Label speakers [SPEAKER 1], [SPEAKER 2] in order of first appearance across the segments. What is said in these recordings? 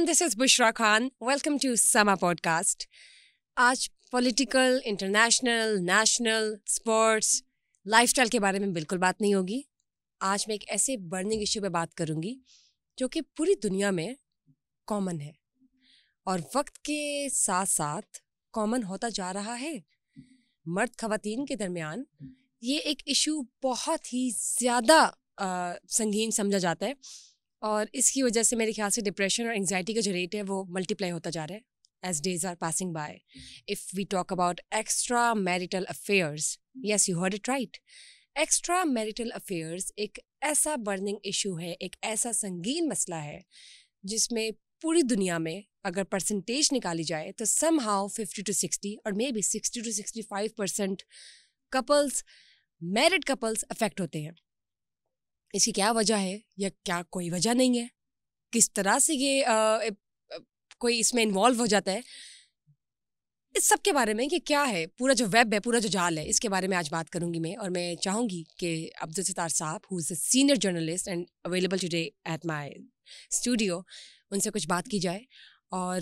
[SPEAKER 1] everyone, this is Bushra Khan welcome to Samaa podcast आज political international national sports lifestyle के बारे में बिल्कुल बात नहीं होगी आज मैं एक ऐसे बर्निंग इशू पे बात करूंगी जो कि पूरी दुनिया में कॉमन है और वक्त के साथ साथ कॉमन होता जा रहा है मर्द खातन के दरमियान ये एक इशू बहुत ही ज़्यादा संगीन समझा जाता है और इसकी वजह से मेरे ख्याल से डिप्रेशन और एंगजाइटी का जो रेट है वो मल्टीप्लाई होता जा रहा है days are passing by if we talk about extra marital affairs yes you heard it right extra marital affairs एक ऐसा बर्निंग इशू है एक ऐसा संगीन मसला है जिसमें पूरी दुनिया में अगर परसेंटेज निकाली जाए तो somehow fifty to sixty और maybe sixty to sixty five percent couples married couples affect होते हैं इसकी क्या वजह है या क्या कोई वजह नहीं है किस तरह से ये आ, ए, कोई इसमें इन्वॉल्व हो जाता है इस सब के बारे में कि क्या है पूरा जो वेब है पूरा जो जाल है इसके बारे में आज बात करूंगी मैं और मैं चाहूंगी कि Abdul Sitar sahab who is a senior journalist and available today at my studio उनसे कुछ बात की जाए और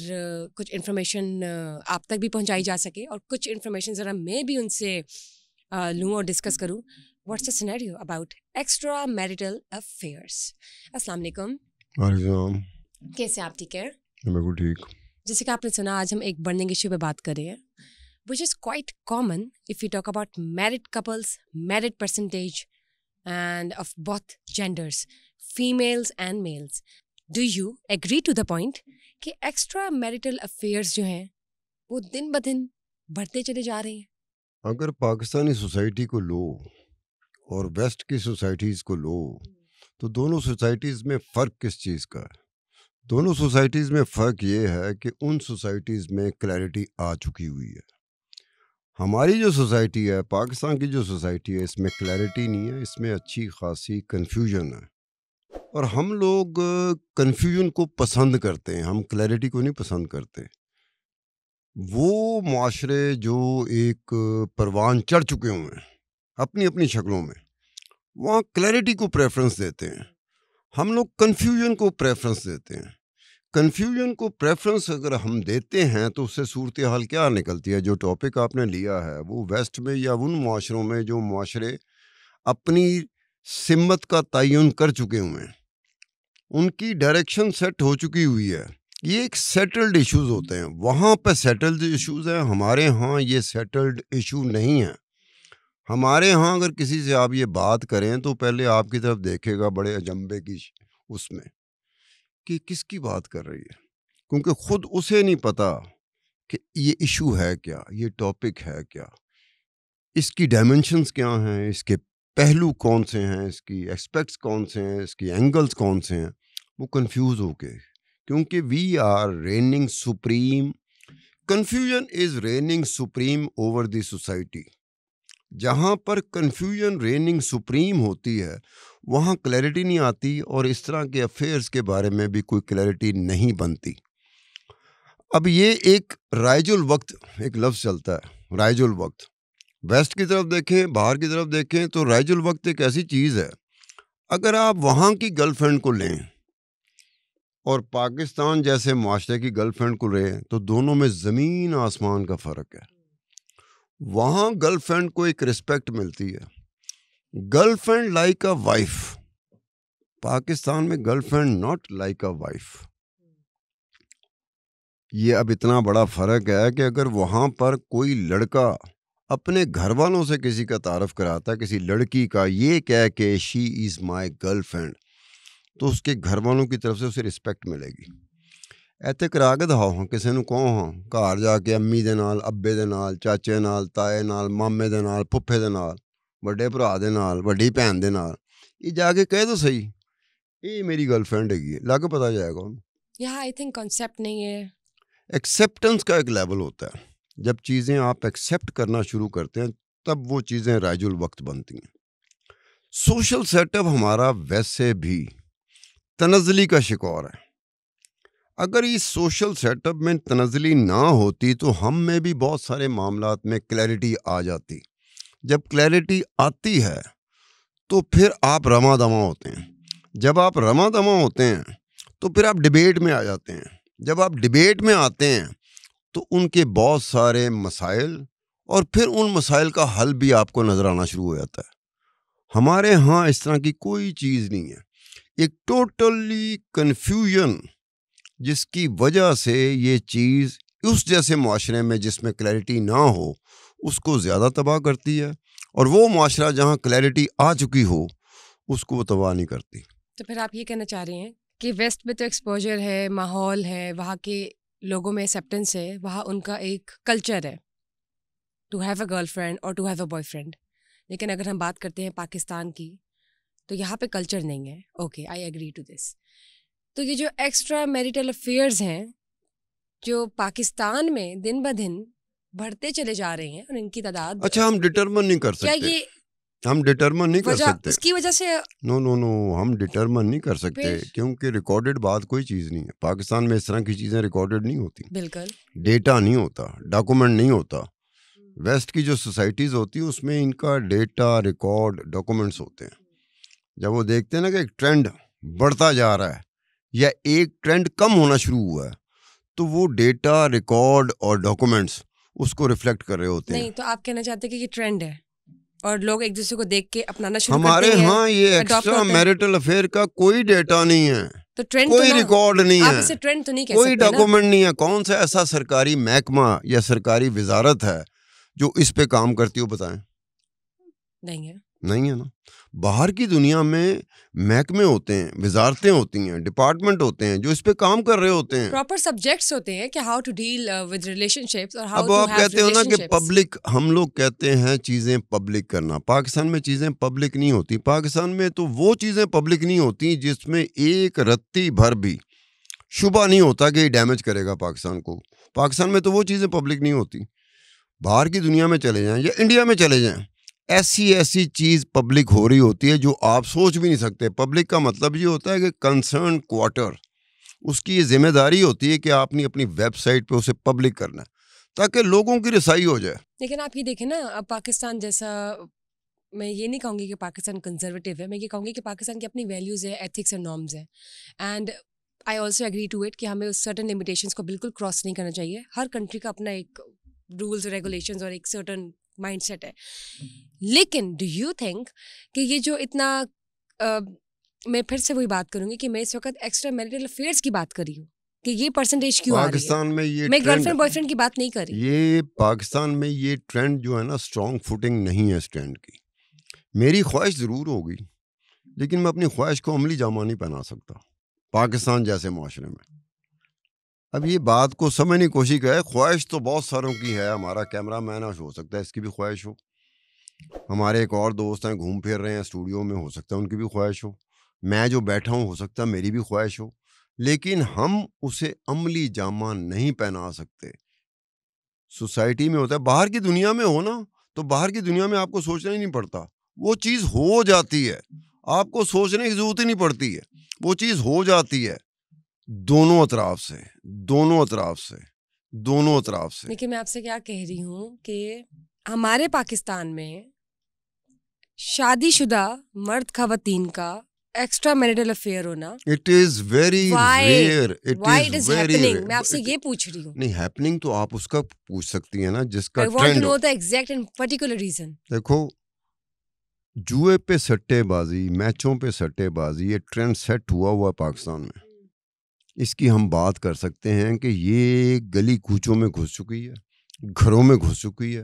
[SPEAKER 1] कुछ इन्फॉर्मेशन आप तक भी पहुंचाई जा सके और कुछ इन्फॉर्मेशन ज़रा मैं भी उनसे लूँ और डिस्कस करूँ what's the scenario about extramarital affairs अस्सलाम वालेकुम
[SPEAKER 2] वालेकुम
[SPEAKER 1] कैसे आप ठीक है मैं बिल्कुल ठीक जैसे कि आपने सुना आज हम एक बर्निंग इशू पे बात कर रहे हैं which is quite common if you talk about married couples married percentage and of both genders females and males do you agree to the point कि एक्स्ट्रा मैरिटल अफेयर्स जो हैं वो दिन ब दिन बढ़ते चले जा रहे
[SPEAKER 2] हैं अगर पाकिस्तानी सोसाइटी को लो और वेस्ट की सोसाइटीज़ को लो तो दोनों सोसाइटीज़ में फ़र्क किस चीज़ का है दोनों सोसाइटीज़ में फ़र्क ये है कि उन सोसाइटीज़ में क्लैरिटी आ चुकी हुई है हमारी जो सोसाइटी है पाकिस्तान की जो सोसाइटी है इसमें क्लैरिटी नहीं है इसमें अच्छी खासी कन्फ्यूजन है और हम लोग कन्फ्यूजन को पसंद करते हैं हम क्लैरिटी को नहीं पसंद करते वो माशरे जो एक परवान चढ़ चुके हुए हैं अपनी अपनी शक्लों में वहाँ क्लैरिटी को प्रेफरेंस देते हैं हम लोग कन्फ्यूजन को प्रेफरेंस देते हैं कन्फ्यूजन को प्रेफरेंस अगर हम देते हैं तो उससे सूरत हाल क्या निकलती है जो टॉपिक आपने लिया है वो वेस्ट में या उन माशरों में जो माशरे अपनी सिमत का तयन कर चुके हुए हैं उनकी डायरेक्शन सेट हो चुकी हुई है ये एक सेटल्ड इश्यूज होते हैं वहाँ पर सेटल्ड इश्यूज हैं हमारे यहाँ ये सेटल्ड इशू नहीं है हमारे यहाँ अगर किसी से आप ये बात करें तो पहले आपकी तरफ देखेगा बड़े अजम्बे की उसमें कि किसकी बात कर रही है क्योंकि खुद उसे नहीं पता कि ये इशू है क्या ये टॉपिक है क्या इसकी डायमेंशंस क्या हैं इसके पहलू कौन से हैं इसकी एस्पेक्ट्स कौन से हैं इसकी एंगल्स कौन से हैं वो कन्फ्यूज़ हो गए क्योंकि we are raining supreme confusion is raining supreme over the society society जहां पर कन्फ्यूजन रेनिंग सुप्रीम होती है वहां क्लैरिटी नहीं आती और इस तरह के अफेयर्स के बारे में भी कोई क्लैरिटी नहीं बनती अब ये एक रायजुल वक्त एक लफ्ज़ चलता है रायजुल वक्त वेस्ट की तरफ देखें बाहर की तरफ देखें तो रायजुल वक्त एक ऐसी चीज़ है अगर आप वहाँ की गर्लफ्रेंड को लें और पाकिस्तान जैसे माशरे की गर्लफ्रेंड को लें तो दोनों में ज़मीन आसमान का फ़र्क है वहाँ गर्लफ्रेंड को एक रिस्पेक्ट मिलती है girlfriend like a wife Pakistan में girlfriend not like a wife ये अब इतना बड़ा फ़र्क है कि अगर वहाँ पर कोई लड़का अपने घर वालों से किसी का तारफ़ कराता है किसी लड़की का ये कह के शी इज़ माई गर्लफ्रेंड तो उसके घर वालों की तरफ से उसे रिस्पेक्ट मिलेगी ਇੱਥੇ ਕਰਾ ਕੇ ਦਿਖਾਓ ਕਿਸੇ ਨੂੰ ਕਹੋ ਹਾਂ ਘਰ ਜਾ ਕੇ ਅੰਮੀ ਦੇ ਨਾਲ ਅੱਬੇ ਦੇ ਨਾਲ ਚਾਚੇ ਨਾਲ ਤਾਏ ਨਾਲ ਮਾਮੇ ਦੇ ਨਾਲ ਫੁੱਫੇ ਦੇ ਨਾਲ ਵੱਡੇ ਭਰਾ ਦੇ ਨਾਲ ਵੱਡੀ ਭੈਣ ਦੇ ਨਾਲ ਇਹ ਜਾ ਕੇ ਕਹਿ ਦੋ ਸਹੀ ਇਹ ਮੇਰੀ ਗਰਲਫ੍ਰੈਂਡ ਹੈਗੀ ਹੈ ਲੱਗ ਪਤਾ ਜਾਏਗਾ ਉਹਨੂੰ
[SPEAKER 1] ਯਾ ਆਈ ਥਿੰਕ ਕਨਸੈਪਟ ਨਹੀਂ ਹੈ
[SPEAKER 2] एक्सेप्टेंस का एक लेवल होता है जब चीज़ें आप एक्सेप्ट करना शुरू करते हैं तब वो चीज़ें राजुल वक्त बनती हैं सोशल सेटअप हमारा वैसे भी तनजली का शिकार है अगर इस सोशल सेटअप में तनजली ना होती तो हम में भी बहुत सारे मामला में क्लैरिटी आ जाती जब क्लैरिटी आती है तो फिर आप रमा दमा होते हैं जब आप रमा दमा होते हैं तो फिर आप डिबेट में आ जाते हैं जब आप डिबेट में आते हैं तो उनके बहुत सारे मसाइल और फिर उन मसाइल का हल भी आपको नज़र आना शुरू हो जाता है हमारे यहाँ इस तरह की कोई चीज़ नहीं है एक टोटली कन्फ्यूजन जिसकी वजह से ये चीज़ उस जैसे माशरे में जिसमें क्लैरिटी ना हो उसको ज़्यादा तबाह करती है और वो माशरा जहाँ क्लैरिटी आ चुकी हो उसको वो तबाह नहीं करती
[SPEAKER 1] तो फिर आप ये कहना चाह रहे हैं कि वेस्ट में तो एक्सपोजर है माहौल है वहाँ के लोगों में एक्सेप्टेंस है वहाँ उनका एक कल्चर है टू हैव अ गर्लफ्रेंड और टू हैव अ बॉयफ्रेंड लेकिन अगर हम बात करते हैं पाकिस्तान की तो यहाँ पे कल्चर नहीं है okay I agree to this तो ये जो एक्स्ट्रा मैरिटल अफेयर्स हैं जो पाकिस्तान में दिन ब दिन बढ़ते चले जा रहे हैं और इनकी तादाद अच्छा
[SPEAKER 2] हम डिटरमन नहीं कर सकते क्या ये हम डिटरमन नहीं कर सकते उसकी वजह से नो नो नो हम डिटरमन नहीं कर सकते क्योंकि रिकॉर्डेड बात कोई चीज़ नहीं है पाकिस्तान में इस तरह की चीज़ें रिकॉर्डेड नहीं होती बिल्कुल डेटा नहीं होता डॉक्यूमेंट नहीं होता वेस्ट की जो सोसाइटीज़ होती है उसमें इनका डेटा रिकॉर्ड डॉक्यूमेंट्स होते हैं जब वो देखते हैं ना कि एक ट्रेंड बढ़ता जा रहा है या एक ट्रेंड कम होना शुरू हुआ है तो वो डेटा रिकॉर्ड और डॉक्यूमेंट्स उसको रिफ्लेक्ट कर रहे होते हैं नहीं
[SPEAKER 1] तो आप कहना चाहते हैं कि ये ट्रेंड है और लोग एक दूसरे को देख के अपनाना शुरू हमारे हाँ, करते यहाँ ये एक्स्ट्रा मैरिटल
[SPEAKER 2] अफेयर का कोई डेटा नहीं है
[SPEAKER 1] तो ट्रेंड तो कोई तो रिकॉर्ड नहीं है इसे ट्रेंड तो नहीं कोई डॉक्यूमेंट नहीं
[SPEAKER 2] है कौन सा ऐसा सरकारी महकमा या सरकारी वजारत है जो इस पे काम करती हो बताएं नहीं है नहीं है ना बाहर की दुनिया में महकमे होते हैं वजारतें होती हैं डिपार्टमेंट होते हैं जो इस पे काम कर रहे होते हैं
[SPEAKER 1] प्रॉपर सब्जेक्ट्स होते हैं कि how to deal with relationships और हाउ अब आप कहते हो ना कि
[SPEAKER 2] पब्लिक हम लोग कहते हैं चीज़ें पब्लिक करना पाकिस्तान में चीज़ें पब्लिक नहीं होती पाकिस्तान में तो वो चीज़ें पब्लिक नहीं होती जिसमें एक रत्ती भर भी शुभा नहीं होता कि डैमेज करेगा पाकिस्तान को पाकिस्तान में तो वो चीज़ें पब्लिक नहीं होती बाहर की दुनिया में चले जाएं या इंडिया में चले जाएं ऐसी ऐसी चीज़ पब्लिक हो रही होती है जो आप सोच भी नहीं सकते पब्लिक का मतलब ये होता है कि कंसर्न क्वार्टर उसकी ये जिम्मेदारी होती है कि आपने अपनी वेबसाइट पे उसे पब्लिक करना ताकि लोगों की रसाई हो जाए
[SPEAKER 1] लेकिन आप ये देखें ना अब पाकिस्तान जैसा मैं ये नहीं कहूँगी कि पाकिस्तान कंजर्वेटिव है मैं ये कहूँगी कि पाकिस्तान की अपनी वैल्यूज़ है एथिक्स एंड नॉर्म्स हैं and I also agree to it कि हमें उस सर्टन लिमिटेशन को बिल्कुल क्रॉस नहीं करना चाहिए हर कंट्री का अपना एक रूल्स रेगुलेशन और एक सर्टन माइंडसेट है हम्म। लेकिन डू यू थिंक कि ये जो इतना आ, मैं फिर से वही बात करूंगी कि मैं इस वक्त एक्स्ट्रा मैरिटल अफेयर्स की बात करी हूँ कि ये परसेंटेज क्यों पाकिस्तान में
[SPEAKER 2] ये मैं गर्लफ्रेंड बॉयफ्रेंड
[SPEAKER 1] की बात नहीं कर रही
[SPEAKER 2] ये पाकिस्तान में ये ट्रेंड जो है ना स्ट्रॉन्ग फुटिंग नहीं है इस ट्रेंड की मेरी ख्वाहिश ज़रूर होगी लेकिन मैं अपनी ख्वाहिश को अमली जामा नहीं पहना सकता पाकिस्तान जैसे माशरे में अब ये बात को समझने की कोशिश करें ख्वाहिश तो बहुत सारों की है हमारा कैमरा मैन आज हो सकता है इसकी भी ख्वाहिश हो हमारे एक और दोस्त हैं घूम फिर रहे हैं स्टूडियो में हो सकता है उनकी भी ख्वाहिश हो मैं जो बैठा हूँ हो सकता है मेरी भी ख्वाहिश हो लेकिन हम उसे अमली जामा नहीं पहना सकते सोसाइटी में होता है बाहर की दुनिया में हो ना तो बाहर की दुनिया में आपको सोचना ही नहीं पड़ता वो चीज़ हो जाती है आपको सोचने की जरूरत ही नहीं पड़ती है वो चीज़ हो जाती है दोनों अतराफ से दोनों अतराफ से दोनों अतराफ से
[SPEAKER 1] देखिए मैं आपसे क्या कह रही हूँ कि हमारे पाकिस्तान में शादीशुदा मर्द खातन का एक्स्ट्रा मैरिटल अफेयर होना
[SPEAKER 2] it is very rare it is very मैं
[SPEAKER 1] आपसे ये पूछ रही हूँ
[SPEAKER 2] नहीं हैपनिंग तो आप उसका पूछ सकती है ना जिसका trend no
[SPEAKER 1] the exact and particular reason
[SPEAKER 2] देखो जुए पे सट्टेबाजी मैचों पे सट्टेबाजी ये ट्रेंड सेट हुआ हुआ पाकिस्तान में इसकी हम बात कर सकते हैं कि ये गली कूचों में घुस चुकी है घरों में घुस चुकी है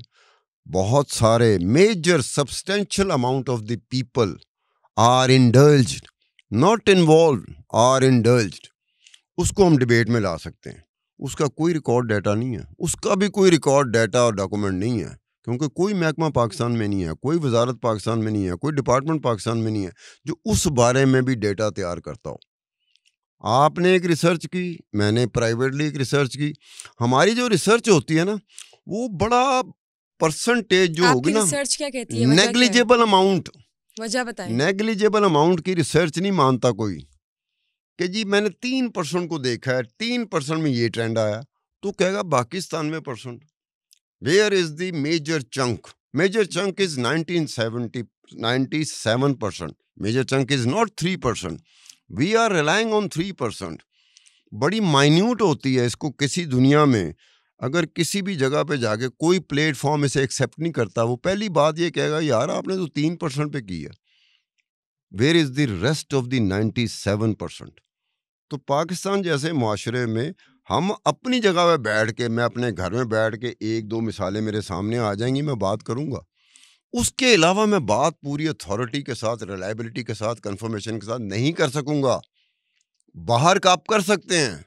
[SPEAKER 2] बहुत सारे major substantial amount of the people are indulge not involve are indulge उसको हम डिबेट में ला सकते हैं उसका कोई रिकॉर्ड डाटा नहीं है उसका भी कोई रिकॉर्ड डाटा और डॉक्यूमेंट नहीं है क्योंकि कोई महकमा पाकिस्तान में नहीं है कोई वजारत पाकिस्तान में नहीं है कोई डिपार्टमेंट पाकिस्तान में नहीं है जो उस बारे में भी डेटा तैयार करता हो आपने एक रिसर्च की मैंने प्राइवेटली एक रिसर्च की हमारी जो रिसर्च होती है ना वो बड़ा परसेंटेज जो होगी ना रिसर्च क्या कहती है नेग्लिजेबल अमाउंट वजह बताएं नेग्लिजेबल अमाउंट की रिसर्च नहीं मानता कोई कि जी मैंने तीन परसेंट को देखा है तीन परसेंट में ये ट्रेंड आया तो कहेगा पाकिस्तान में percent where is the major chunk major chunk is nineteen seventy ninety seven percent major chunk is not three percent we are relying on three percent बड़ी माइन्यूट होती है इसको किसी दुनिया में अगर किसी भी जगह पे जाके कोई प्लेटफॉर्म इसे एक्सेप्ट नहीं करता वो पहली बात ये कहेगा यार आपने तो तीन परसेंट पे की है where is the rest of the ninety seven percent तो पाकिस्तान जैसे माशरे में हम अपनी जगह पे बैठ के मैं अपने घर में बैठ के एक दो मिसालें मेरे सामने आ जाएंगी मैं बात करूँगा उसके अलावा मैं बात पूरी अथॉरिटी के साथ रिलायबिलिटी के साथ कंफर्मेशन के साथ नहीं कर सकूंगा बाहर का आप कर सकते हैं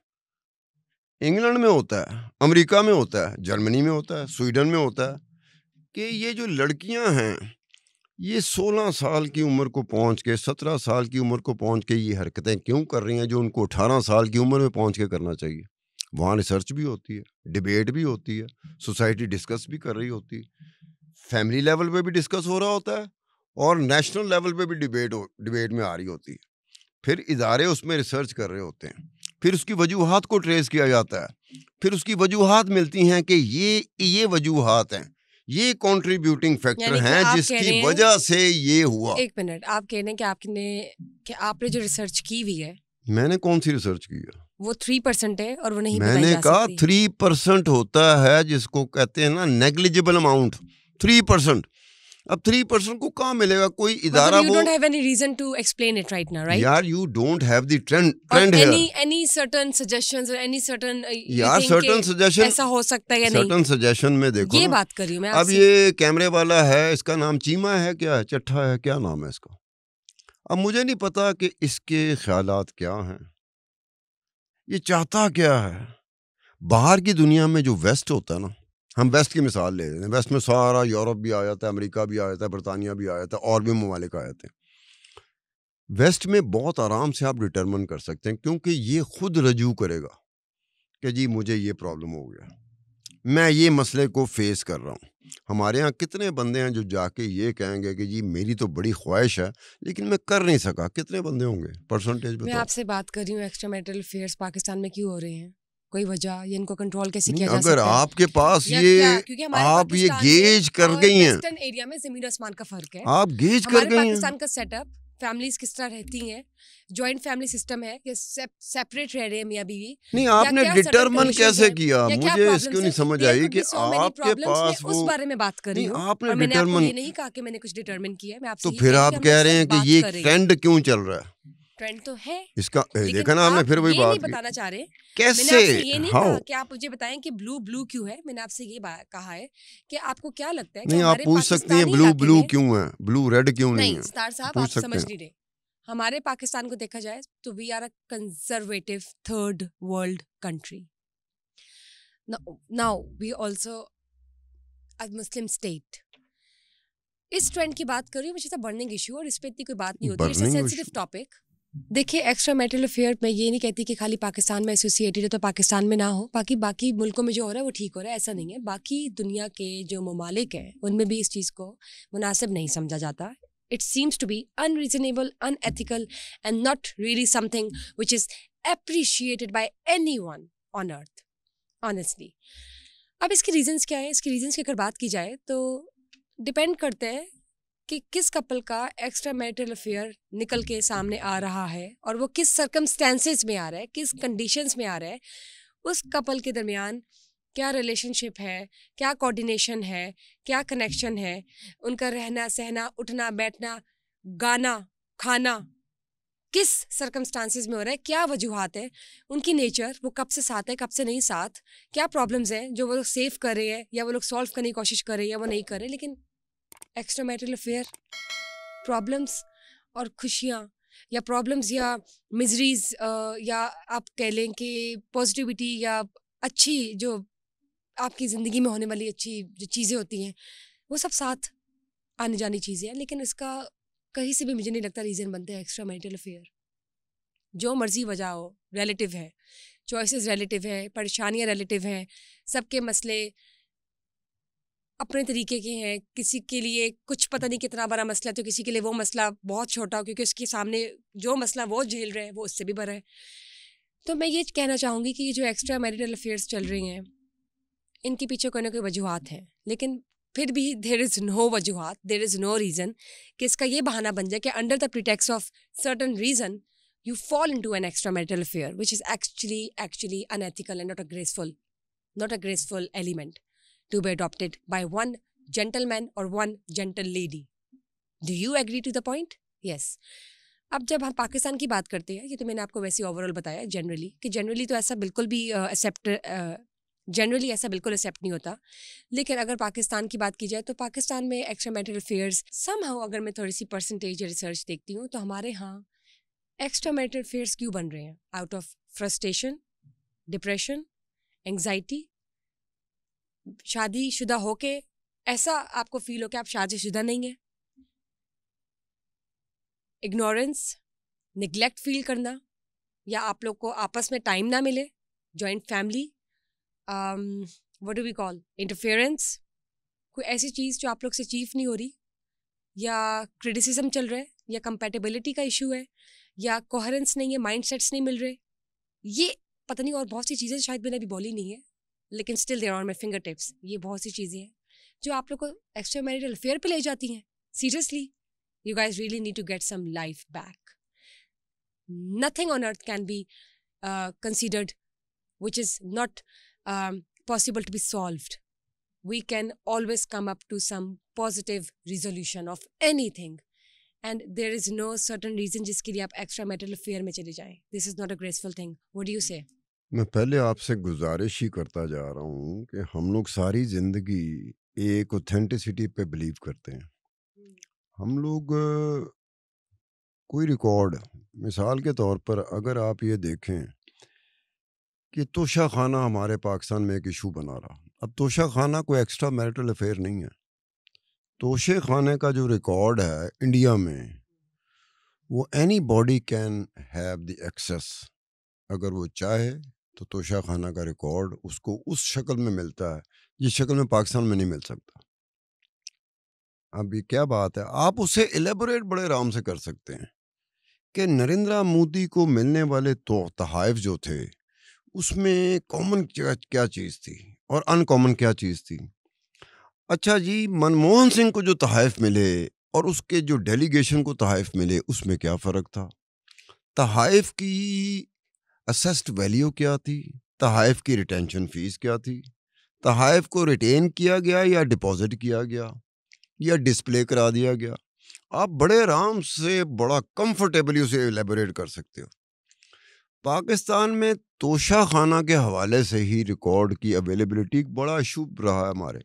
[SPEAKER 2] इंग्लैंड में होता है अमेरिका में होता है जर्मनी में होता है स्वीडन में होता है कि ये जो लड़कियां हैं ये 16 साल की उम्र को पहुंच के 17 साल की उम्र को पहुंच के ये हरकतें क्यों कर रही हैं जो उनको 18 साल की उम्र में पहुंच के करना चाहिए वहाँ रिसर्च भी होती है डिबेट भी होती है सोसाइटी डिस्कस भी कर रही होती है फैमिली लेवल पे भी डिस्कस हो रहा होता है और नेशनल लेवल पे भी डिबेट हो डिबेट में आ रही होती है फिर इदारे उसमें रिसर्च कर रहे होते हैं फिर उसकी वजूहत को ट्रेस किया जाता है फिर उसकी वजूहत मिलती हैं कि ये ये वजूहत हैं ये कंट्रीब्यूटिंग फैक्टर हैं जिसकी वजह से ये हुआ
[SPEAKER 1] एक मिनट आप कह रहे हैं कि आपने कि आपने जो रिसर्च की हुई है
[SPEAKER 2] मैंने कौन सी रिसर्च की है
[SPEAKER 1] वो थ्री परसेंट है और वो नहीं मैंने कहा
[SPEAKER 2] थ्री परसेंट होता है जिसको कहते हैं ना नेग्लिजिबल अमाउंट थ्री परसेंट अब थ्री परसेंट को कहाँ मिलेगा कोई मतलब इदारा वो
[SPEAKER 1] reason to explain it right यार
[SPEAKER 2] you don't have the trend trend any
[SPEAKER 1] any certain suggestions और एनी सर्टेन यार सर्टेन सजेशन ऐसा हो सकता है या नहीं सर्टेन
[SPEAKER 2] सजेशन में देखो ये
[SPEAKER 1] बात कर रही हूं मैं अब
[SPEAKER 2] ये कैमरे वाला है इसका नाम चीमा है क्या है चट्ठा है क्या नाम है इसका अब मुझे नहीं पता कि इसके ख्यालात क्या हैं ये चाहता क्या है बाहर की दुनिया में जो वेस्ट होता है ना हम वेस्ट की मिसाल ले रहे हैं वेस्ट में सारा यूरोप भी आ जाता है अमेरिका भी आ जाता है बरतानिया भी आ जाता है और भी ममालिक आ जाते हैं वेस्ट में बहुत आराम से आप डिटर्मन कर सकते हैं क्योंकि ये खुद रजू करेगा कि जी मुझे ये प्रॉब्लम हो गया मैं ये मसले को फेस कर रहा हूँ हमारे यहाँ कितने बंदे हैं जो जाके ये कहेंगे कि जी मेरी तो बड़ी ख्वाहिश है लेकिन मैं कर नहीं सका कितने बंदे होंगे परसेंटेज मैं
[SPEAKER 1] आपसे बात कर रही हूँ एक्स्ट्रा मेटल अफेयर्स पाकिस्तान में क्यों हो रहे हैं कोई वजह या इनको कंट्रोल
[SPEAKER 2] कैसे किया जा सकता अगर आपके पास ये आप ये गेज कर गई हैं
[SPEAKER 1] एरिया में जमीन आसमान का फर्क है आप गेज कर गई हैं पाकिस्तान का सेटअप फैमिलीज किस तरह रहती हैं जॉइंट फैमिली सिस्टम है या सेपरेट रह रहे हैं मियाँ बीवी नहीं आपने डिटरमिन कैसे किया मुझे इसको नहीं समझ आई कि आपके पास वो उस बारे में बात कर रही हूँ आपने डिटरमिन नहीं कहा कि मैंने कुछ डिटरमिन किया है मैं आपसे तो फिर आप कह रहे हैं कि ये ट्रेंड
[SPEAKER 2] क्यों चल रहा है ट्रेंड तो है इसका देखा ना हमने फिर वही बात बताना
[SPEAKER 1] चाह रहे कैसे ये नहीं कहा हाँ। कि आप मुझे बताएं कि ब्लू ब्लू क्यों है मैंने आपसे ये कहा है कि आपको क्या लगता है नहीं आप पूछ सकते हैं ब्लू ब्लू
[SPEAKER 2] क्यों है ब्लू रेड क्यों नहीं है स्टार साहब आप समझ नहीं
[SPEAKER 1] रहे हमारे पाकिस्तान को देखा जाए तो we are a conservative third world country now we also a Muslim state इस ट्रेंड की बात कर रही हूँ मुझे बर्निंग इशू और इस पर इतनी कोई बात नहीं होती इट्स सेंसिटिव टॉपिक देखिए एक्स्ट्रा मेटल अफेयर मैं ये नहीं कहती कि खाली पाकिस्तान में एसोसिएटेड है तो पाकिस्तान में ना हो बाकी बाकी मुल्कों में जो हो रहा है वो ठीक हो रहा है ऐसा नहीं है बाकी दुनिया के जो ममालिक हैं उनमें भी इस चीज़ को मुनासिब नहीं समझा जाता it seems to be unreasonable unethical and not really something which is appreciated by anyone on earth honestly अब इसके रीजन्स क्या है इसके रीजन्स की अगर बात की जाए तो डिपेंड करते हैं कि किस कपल का एक्स्ट्रा मैरिटल अफेयर निकल के सामने आ रहा है और वो किस सर्कमस्टेंसेज में आ रहा है किस कंडीशंस में आ रहा है उस कपल के दरमियान क्या रिलेशनशिप है क्या कोऑर्डिनेशन है क्या कनेक्शन है उनका रहना सहना उठना बैठना गाना खाना किस सर्कमस्टांसिस में हो रहा है क्या वजूहत है उनकी नेचर वो कब से साथ है कब से नहीं साथ क्या प्रॉब्लम्स हैं जो वो लोग सेव कर रहे हैं या वो लोग सॉल्व करने की कोशिश कर रहे हैं या वो नहीं कर रहे लेकिन एक्स्ट्रा मैरिटल अफेयर प्रॉब्लम्स और खुशियाँ या प्रॉब्लम्स या मिजरीज या आप कह लें कि पॉजिटिविटी या अच्छी जो आपकी ज़िंदगी में होने वाली अच्छी जो चीज़ें होती हैं वो सब साथ आने जानी चीज़ें हैं लेकिन इसका कहीं से भी मुझे नहीं लगता रीज़न बनता है एक्स्ट्रा मैरिटल अफेयर जो मर्ज़ी वजह हो रिलेटिव है चॉइसेस रिलेटिव है परेशानियाँ रिलेटिव हैं सबके मसले अपने तरीके के हैं किसी के लिए कुछ पता नहीं कितना बड़ा मसला है तो किसी के लिए वो मसला बहुत छोटा हो क्योंकि उसके सामने जो मसला वो झेल रहे हैं वो उससे भी बड़ा है तो मैं ये कहना चाहूँगी कि ये जो एक्स्ट्रा मैरिटल अफेयर्स चल रही हैं इनके पीछे कोई ना कोई वजूहत हैं लेकिन फिर भी देर इज़ नो वजूहत देर इज़ नो रीज़न कि इसका ये बहाना बन जाए कि under the pretext of certain reason you fall into an extra marital affair which is actually actually unethical and not a graceful not a graceful element to be adopted by one gentleman or one gentle lady. Do you agree to the point? Yes. अब जब हम पाकिस्तान की बात करते हैं ये तो मैंने आपको वैसे ओवरऑल बताया जनरली कि जनरली तो ऐसा बिल्कुल भी एक्सेप्ट जनरली ऐसा बिल्कुल एक्सेप्ट नहीं होता लेकिन अगर पाकिस्तान की बात की जाए तो पाकिस्तान में extra marital affairs somehow अगर मैं थोड़ी सी परसेंटेज रिसर्च देखती हूँ तो हमारे यहाँ एक्स्ट्रा मैरिटल अफेयर्स क्यों बन रहे हैं out of frustration depression anxiety शादी शुदा होके ऐसा आपको फील हो कि आप शादी शुदा नहीं है इग्नोरेंस निगलेक्ट फील करना या आप लोग को आपस में टाइम ना मिले joint family what do we call interference कोई ऐसी चीज़ जो आप लोग से अचीव नहीं हो रही या क्रिटिसिज्म चल रहा है या कंपेटेबिलिटी का इशू है या कोहरेंस नहीं है माइंड सेट्स नहीं मिल रहे ये पता नहीं और बहुत सी चीज़ें शायद मैंने अभी बोली नहीं है लेकिन still there are my finger tips ये बहुत सी चीज़ें हैं जो आप लोग को एक्स्ट्रा मैरिटल अफेयर पर ले जाती हैं seriously you guys really need to get some life back nothing on earth can be considered which is not possible to be solve we can always come up to some positive resolution of anything and there is no certain reason जिसके लिए आप extra marital affair में चले जाएँ this is not a graceful thing वो do you say
[SPEAKER 2] मैं पहले आपसे गुजारिश ही करता जा रहा हूँ कि हम लोग सारी ज़िंदगी एक ऑथेंटिसिटी पे बिलीव करते हैं हम लोग कोई रिकॉर्ड मिसाल के तौर पर अगर आप ये देखें कि तोशा खाना हमारे पाकिस्तान में एक इशू बना रहा अब तोशा खाना कोई एक्स्ट्रा मैरिटल अफेयर नहीं है तोशे खाने का जो रिकॉर्ड है इंडिया में वो anybody can have the access अगर वो चाहे तो तोशा खाना का रिकॉर्ड उसको उस शक्ल में मिलता है जिस शक्ल में पाकिस्तान में नहीं मिल सकता अब ये क्या बात है आप उसे एलेबोरेट बड़े आराम से कर सकते हैं कि नरेंद्र मोदी को मिलने वाले तो तहफ़ जो थे उसमें कॉमन क्या क्या चीज़ थी और अनकॉमन क्या चीज़ थी अच्छा जी मनमोहन सिंह को जो तहफ़ मिले और उसके जो डेलीगेशन को तहफ़ मिले उसमें क्या फ़र्क था तहफ़ की असेस्ड वैल्यू क्या थी तहाइफ की रिटेंशन फीस क्या थी तहाइफ को रिटेन किया गया या डिपॉजिट किया गया या डिस्प्ले करा दिया गया आप बड़े आराम से बड़ा कंफर्टेबली उसे एलेबोरेट कर सकते हो पाकिस्तान में तोशा खाना के हवाले से ही रिकॉर्ड की अवेलेबिलिटी बड़ा इशू रहा है हमारे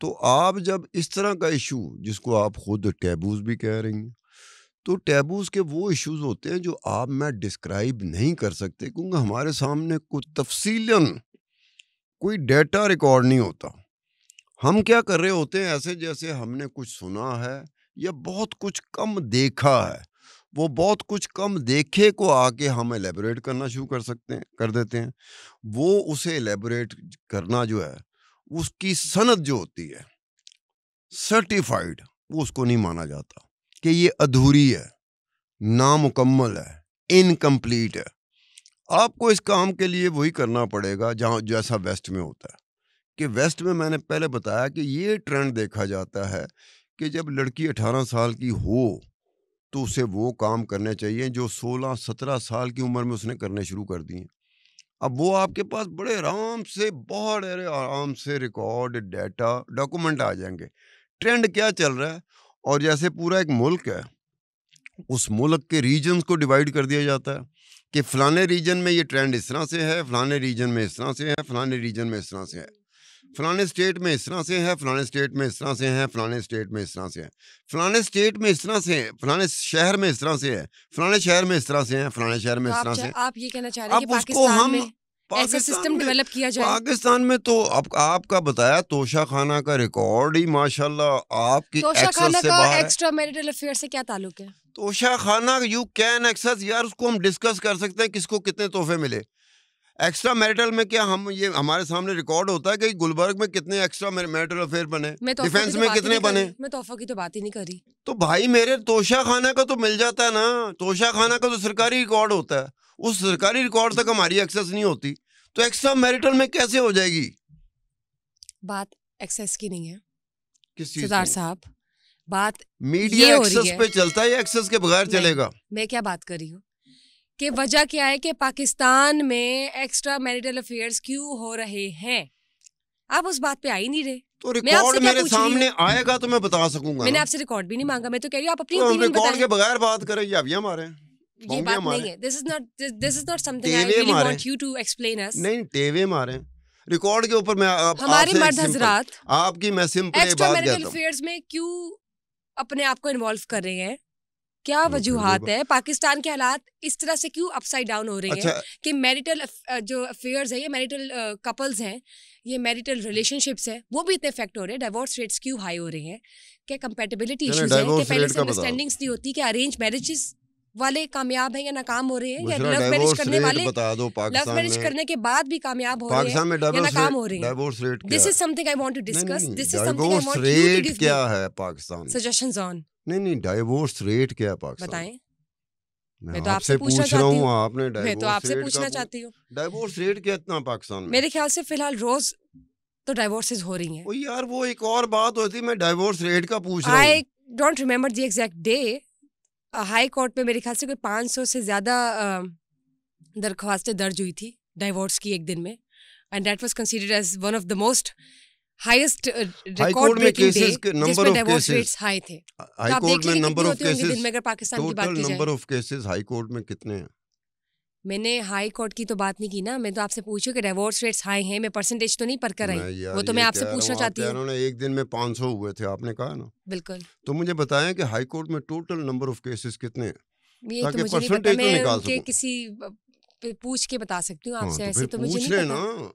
[SPEAKER 2] तो आप जब इस तरह का इशू जिसको आप खुद टैबूज भी कह रही हैं तो टैबूज के वो इश्यूज होते हैं जो आप मैं डिस्क्राइब नहीं कर सकते क्योंकि हमारे सामने कुछ तफसीला कोई डेटा रिकॉर्ड नहीं होता हम क्या कर रहे होते हैं ऐसे जैसे हमने कुछ सुना है या बहुत कुछ कम देखा है वो बहुत कुछ कम देखे को आके हम एलेबोरेट करना शुरू कर सकते हैं कर देते हैं वो उसे एलेबोरेट करना जो है उसकी सनत जो होती है सर्टिफाइड वो उसको नहीं माना जाता कि ये अधूरी है नामुकम्मल है इनकम्प्लीट है आपको इस काम के लिए वही करना पड़ेगा जहाँ जैसा वेस्ट में होता है कि वेस्ट में मैंने पहले बताया कि ये ट्रेंड देखा जाता है कि जब लड़की 18 साल की हो तो उसे वो काम करने चाहिए जो 16-17 साल की उम्र में उसने करने शुरू कर दिए अब वो आपके पास बड़े आराम से बहुत आराम से रिकॉर्ड डाटा डॉक्यूमेंट आ जाएंगे ट्रेंड क्या चल रहा है और जैसे पूरा एक मुल्क है उस मुल्क के रीजन्स को डिवाइड कर दिया जाता है कि फलाने रीजन में ये ट्रेंड इस तरह से है फलाने रीजन में इस तरह से है फलाने रीजन में इस तरह से है फलाने स्टेट में इस तरह से है फलाने स्टेट में इस तरह से है फलाने स्टेट में इस तरह से है फलाने स्टेट में इस तरह से है फलाने शहर में इस तरह से है फलाने शहर में इस तरह से है फलाने शहर में तो इस तरह से
[SPEAKER 1] आप ये कहना चाह रहे हैं कि ऐसा सिस्टम डेवलप किया जाए
[SPEAKER 2] पाकिस्तान में तो आप, आपका बताया तोशा खाना का रिकॉर्ड ही माशाल्लाह आपकी तोशा खाना का एक्स्ट्रा
[SPEAKER 1] मैरिटल अफेयर से क्या ताल्लुक है
[SPEAKER 2] तोशा खाना यू कैन एक्सेस यार उसको हम डिस्कस कर सकते हैं किसको कितने तोहफे मिले एक्स्ट्रा मैरिटल में क्या हम ये हमारे सामने रिकॉर्ड होता है कि गुलबर्ग में कितने एक्स्ट्रा मैरिटल अफेयर बने डिफेंस में कितने बने
[SPEAKER 1] मैं तोहफा तो की तो बात ही नहीं कर रही
[SPEAKER 2] तो भाई मेरे तोशा खाना का तो मिल जाता है ना तोशा खाना का तो सरकारी रिकॉर्ड होता है उस सरकारी रिकॉर्ड तक हमारी एक्सेस नहीं होती तो एक्स्ट्रा मैरिटल में कैसे हो जाएगी
[SPEAKER 1] बात एक्सेस की नहीं है
[SPEAKER 2] सरदार साहब
[SPEAKER 1] बात मीडिया एक्सेस पे
[SPEAKER 2] चलता है एक्सेस के बगैर चलेगा
[SPEAKER 1] मैं क्या बात कर रही हूँ कि वजह क्या है कि पाकिस्तान में एक्स्ट्रा मैरिटल अफेयर्स क्यों हो रहे हैं आप उस बात पे आई नहीं रहे तो रिकॉर्ड मेरे सामने
[SPEAKER 2] आएगा तो मैं बता सकूंगा मैंने
[SPEAKER 1] आपसे रिकॉर्ड भी नहीं मांगा मैं तो कह रही हूँ आप अपनी तो रिकॉर्ड के
[SPEAKER 2] बगैर बात करें ये अभी हमारे ये बात नहीं है
[SPEAKER 1] this is not this is not something I really want you to explain us
[SPEAKER 2] नहीं टेवे मारे रिकॉर्ड के ऊपर मैं आप, हमारे मर्द हजरात आपकी मैं सिंपल बात कहता
[SPEAKER 1] अफेयर्स में क्यों अपने आप को इन्वॉल्व कर रहे हैं क्या वजूहत है पाकिस्तान के हालात इस तरह से क्यों अपसाइड डाउन हो रहे अच्छा, हैं कि मैरिटल जो अफेयर्स है ये मैरिटल कपल्स हैं ये मैरिटल रिलेशनशिप्स हैं वो भी इतने इफेक्ट हो रहे हैं डिवोर्स रेट्स क्यों हाई हो रहे हैं क्या कंपेटेबिलिटी इश्यूज हैं कि पहले से अंडरस्टैंडिंग्स नहीं होती कि अरेंज मैरिजेस वाले कामयाब है या नाकाम हो रहे हैं या लव मैरिज करने वाले लव मैरिज करने के बाद भी कामयाब हो रहे हैं या नाकाम हो रहे हैं this is something I want to discuss this is something I want you क्या
[SPEAKER 2] है पाकिस्तान
[SPEAKER 1] सजेशंस ऑन
[SPEAKER 2] नहीं नहीं डाइवोर्स रेट क्या है पाकिस्तान बताएं मैं तो आपसे पूछ रहा हूं आपने मैं तो आपसे पूछना चाहती हूं डाइवोर्स रेट क्या इतना पाकिस्तान में मेरे ख्याल से फिलहाल रोज तो डाइवोर्सेज हो रही हैं। ओ यार वो एक और बात होती मैं डाइवोर्स रेट का पूछ रहा हूं I
[SPEAKER 1] don't remember the exact day high court में मेरे ख्याल से कोई पाँच सौ से ज़्यादा दरख्वास्तें दर्ज हुई थी डाइवोर्स की एक दिन में and that was considered as one of the most highest record breaking day number of rates high थे हाई तो कोर्ट में नंबर ऑफ केसेस दिन में अगर पाकिस्तान की बात की जाए number of
[SPEAKER 2] cases high court में कितने हैं
[SPEAKER 1] मैंने हाई कोर्ट की तो बात नहीं की ना मैं तो आपसे पूछू कि डिवोर्स रेट्स हाई हैं मैं परसेंटेज तो नहीं पढ़कर आई वो तो मैं आपसे पूछना चाहती हूँ
[SPEAKER 2] उन्होंने एक दिन में पाँच सौ हुए थे आपने कहा ना बिल्कुल तो मुझे बताएं कि हाई कोर्ट में टोटल नंबर ऑफ केसेस कितने तो तो
[SPEAKER 1] किसी पूछ के बता सकती हूँ हाँ, आपसे तो ऐसे तो मुझे नहीं पता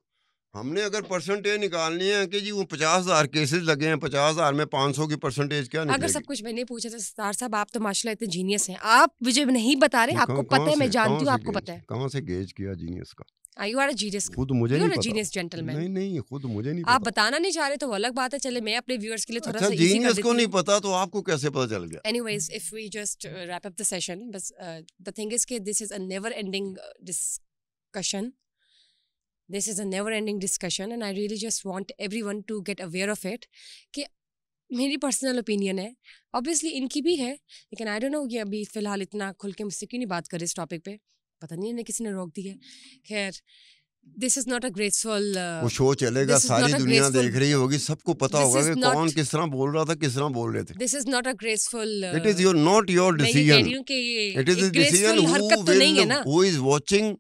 [SPEAKER 2] हमने अगर परसेंटेज निकालनी है कि जी वो पचास हजार केसेज लगे हैं पचास हजार में पांच सौ की परसेंटेज क्या अगर सब
[SPEAKER 1] कुछ मैंने पूछा था साहब आप तो माशाल्लाह इतने जीनियस हैं आप मुझे नहीं बता रहे आपको पता है मैं जानती हूँ आपको पता है
[SPEAKER 2] कहाँ से गेज किया जीनियस का
[SPEAKER 1] जीनियस ah, खुद मुझे नहीं जेंटलमैन नहीं
[SPEAKER 2] नहीं खुद मुझे नहीं आप
[SPEAKER 1] बताना नहीं चाह रहे तो वो अलग बात है चले मैं अपने व्यूअर्स के लिए थोड़ा अच्छा, सा जीनियस को नहीं
[SPEAKER 2] पता तो आपको कैसे पता चल गया
[SPEAKER 1] anyways if we just wrap up the session बस the thing is this is a never ending discussion this is a never ending discussion and I really just want everyone to get aware of it कि मेरी personal opinion है obviously इनकी भी है लेकिन I don't know कि अभी फ़िलहाल इतना खुल के मुझसे क्यों नहीं बात करें इस टॉपिक पे पता नहीं इन्हें किसी ने रोक दी है खैर this is not a graceful वो शो चलेगा सारी दुनिया देख
[SPEAKER 2] रही होगी सबको पता होगा कि कौन किस तरह बोल रहा था किस तरह बोल रहे थे
[SPEAKER 1] this is not a graceful it is your
[SPEAKER 2] not your decision
[SPEAKER 1] it is a decision हरकत तो नहीं है ना हु
[SPEAKER 2] इज वाचिंग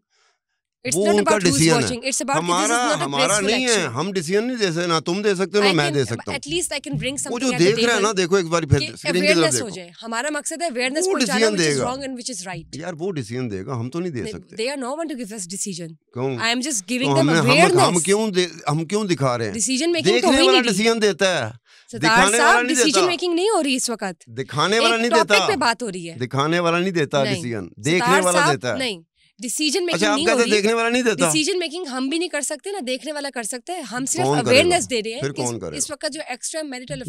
[SPEAKER 1] वो उनका डिसीजन है हमारा हमारा नहीं है
[SPEAKER 2] हम डिसीजन नहीं दे सकते ना तुम दे सकते हो ना मैं दे सकता
[SPEAKER 1] हूँ वो जो देख रहा है ना
[SPEAKER 2] देखो एक बार फिर स्क्रीन की तरफ
[SPEAKER 1] देखो हमारा मकसद है अवेयरनेस पहुंचाना which is wrong and which is right
[SPEAKER 2] यार वो डिसीजन देगा हम तो नहीं दे सकते
[SPEAKER 1] they are no one to give us decision
[SPEAKER 2] क्यों I am just giving them awareness हम क्यों हम क्यों दिखा रहे हैं डिसीजन मेकिंग तो डिसीजन देता है दिखाने वाला नहीं डिसीजन
[SPEAKER 1] मेकिंग नहीं हो रही इस वक्त
[SPEAKER 2] दिखाने वाला नहीं देता पे बात हो रही है दिखाने वाला नहीं देता डिसीजन देखने वाला देता है नहीं
[SPEAKER 1] डिसीजन मेकिंग अच्छा, नहीं देखने वाला नहीं देता डिसीजन मेकिंग हम भी नहीं कर सकते ना देखने वाला कर सकते हैं हम सिर्फ अवेयरनेस दे रहे हैं फिर इस, इस वक्त जो एक्स्ट्रा मैरिटल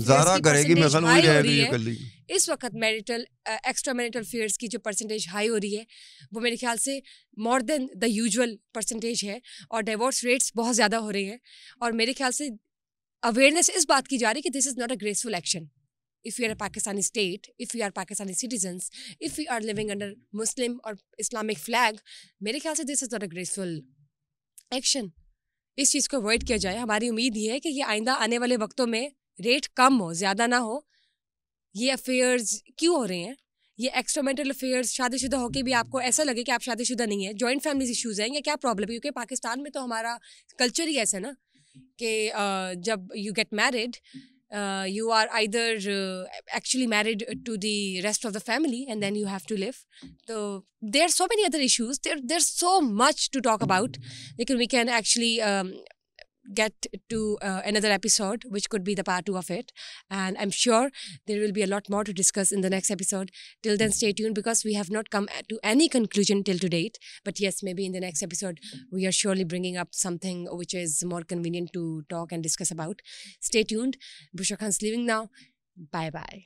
[SPEAKER 1] करेगी मैं हो रही है इस वक्त मैरिटल एक्स्ट्रा मैरिटल अफेयर्स की जो परसेंटेज हाई हो रही है वो मेरे ख्याल से more than the usual percentage है और डाइवोर्स रेट्स बहुत ज़्यादा हो रहे हैं और मेरे ख्याल से अवेयरनेस इस बात की जा रही है कि this is not a graceful action if we are a Pakistani state, if we are Pakistani citizens, if we are living under Muslim or Islamic flag, मेरे ख्याल से this is not a graceful action इस चीज़ को avoid किया जाए हमारी उम्मीद ये है कि ये आइंदा आने वाले वक्तों में रेट कम हो ज़्यादा ना हो ये अफेयर्स क्यों हो रहे हैं ये एक्स्ट्रामेंटल अफेयर्स शादीशुदा होकर भी आपको ऐसा लगे कि आप शादीशुदा नहीं है जॉइंट फैमिलीज इशूज़ हैं या क्या प्रॉब्लम है क्योंकि पाकिस्तान में तो हमारा कल्चर ही ऐसा है ना कि जब you get married uh, you are either uh, actually married to the rest of the family and then you have to live so there are so many other issues there there's so much to talk about like we can actually um, get to uh, another episode, which could be the part two of it. And I'm sure there will be a lot more to discuss in the next episode. Till then, stay tuned because we have not come to any conclusion till to date. But yes, maybe in the next episode, we are surely bringing up something which is more convenient to talk and discuss about. Stay tuned. Bushra Khan's leaving now. Bye bye.